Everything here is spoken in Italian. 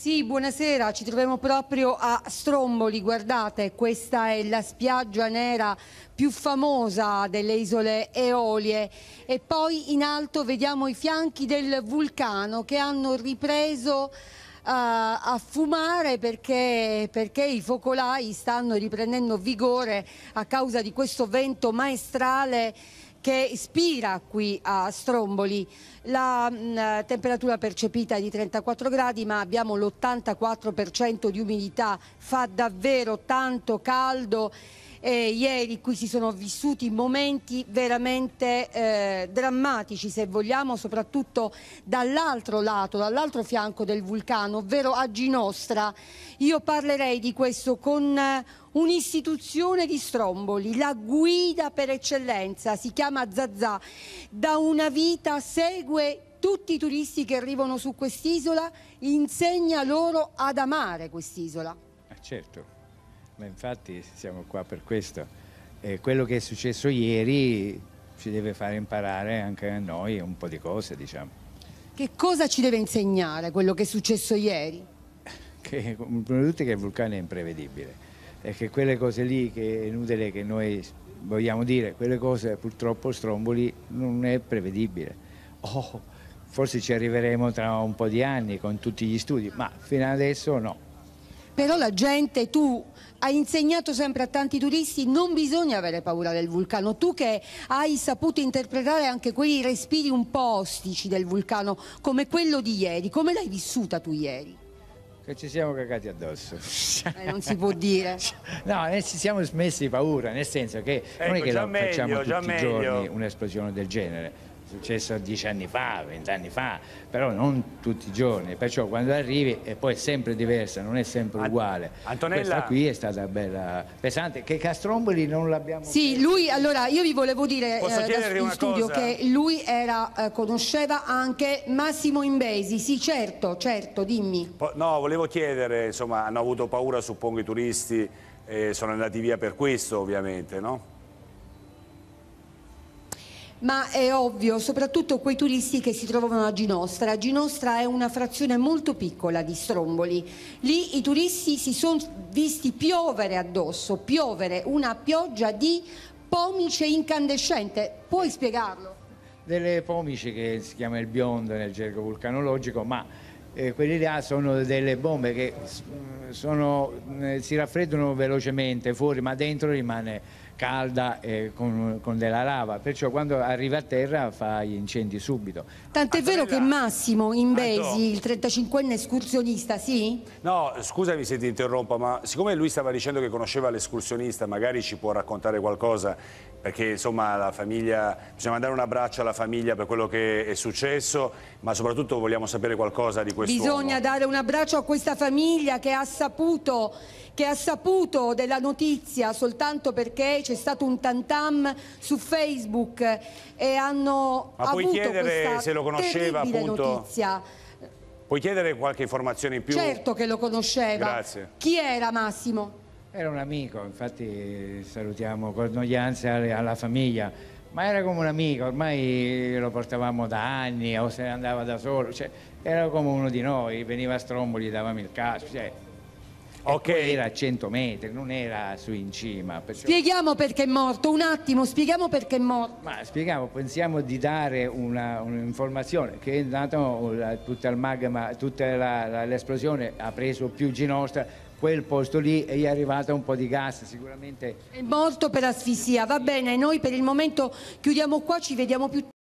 Sì, buonasera, ci troviamo proprio a Stromboli, guardate, questa è la spiaggia nera più famosa delle isole Eolie e poi in alto vediamo i fianchi del vulcano che hanno ripreso eh, a fumare perché, perché, i focolai stanno riprendendo vigore a causa di questo vento maestrale che ispira qui a Stromboli. La mh, mm, temperatura percepita è di 34 gradi ma abbiamo l'84% di umidità, fa davvero tanto caldo eh, ieri qui si sono vissuti momenti veramente eh, drammatici se vogliamo, soprattutto dall'altro lato, dall'altro fianco del vulcano, ovvero a Ginostra. Io parlerei di questo con eh, un'istituzione di Stromboli, la guida per eccellenza, si chiama Zazà, da una vita segue tutti i turisti che arrivano su quest'isola, insegna loro ad amare quest'isola. Eh certo. Ma infatti siamo qua per questo. E quello che è successo ieri ci deve fare imparare anche a noi un po' di cose, diciamo. Che cosa ci deve insegnare quello che è successo ieri? Che, prima di tutto che il vulcano è imprevedibile e che quelle cose lì che è inutile che noi vogliamo dire, quelle cose purtroppo Stromboli non è prevedibile. Oh, forse ci arriveremo tra un po' di anni con tutti gli studi, ma fino adesso no. Però la gente, tu hai insegnato sempre a tanti turisti non bisogna avere paura del vulcano. Tu che hai saputo interpretare anche quei respiri un po' ostici del vulcano, come quello di ieri, come l'hai vissuta tu ieri? Che ci siamo cagati addosso. Eh, non si può dire. no, eh, ci siamo smessi di paura, nel senso che ecco, non è ecco, che la meglio, facciamo tutti meglio. i giorni un'esplosione del genere successo dieci anni fa, vent'anni fa, però non tutti i giorni, perciò quando arrivi è poi sempre diversa, non è sempre uguale. Antonella... Questa qui è stata bella pesante, che Castromboli non l'abbiamo... Sì, perso. lui, allora io vi volevo dire eh, in studio cosa? che lui era, eh, conosceva anche Massimo Imbesi, sì certo, certo, dimmi. Po no, volevo chiedere, insomma, hanno avuto paura suppongo i turisti, eh, sono andati via per questo ovviamente, no? ma è ovvio, soprattutto quei turisti che si trovano a Ginostra. Ginostra è una frazione molto piccola di Stromboli. Lì i turisti si sono visti piovere addosso, piovere, una pioggia di pomice incandescente. Puoi spiegarlo? Delle pomice che si chiama il biondo nel gergo vulcanologico, ma eh, quelli là sono delle bombe che sono, eh, si raffreddano velocemente fuori, ma dentro rimane calda e con, con, della lava, perciò quando arriva a terra fa gli incendi subito. Tant'è vero che Massimo Imbesi, ah, il 35enne escursionista, sì? No, scusami se ti interrompo, ma siccome lui stava dicendo che conosceva l'escursionista, magari ci può raccontare qualcosa, perché insomma la famiglia, bisogna mandare un abbraccio alla famiglia per quello che è successo, ma soprattutto vogliamo sapere qualcosa di questo. Bisogna dare un abbraccio a questa famiglia che ha saputo, che ha saputo della notizia soltanto perché c'è stato un tantam su Facebook e hanno Ma puoi chiedere se lo conosceva appunto notizia. Puoi chiedere qualche informazione in più? Certo che lo conosceva. Grazie. Chi era Massimo? Era un amico, infatti salutiamo condoglianze alla famiglia, ma era come un amico, ormai lo portavamo da anni o se ne andava da solo, cioè, era come uno di noi, veniva a Strombo, gli davamo il calcio, cioè, Okay. era a 100 metri, non era su in cima. Perciò... Cioè spieghiamo perché è morto, un attimo, spieghiamo perché è morto. Ma spieghiamo, pensiamo di dare un'informazione, che è nata tutta il magma, tutta la, la, l'esplosione ha preso più ginostra, quel posto lì e gli è arrivata un po' di gas sicuramente. È morto per asfissia, va bene, noi per il momento chiudiamo qua, ci vediamo più tardi.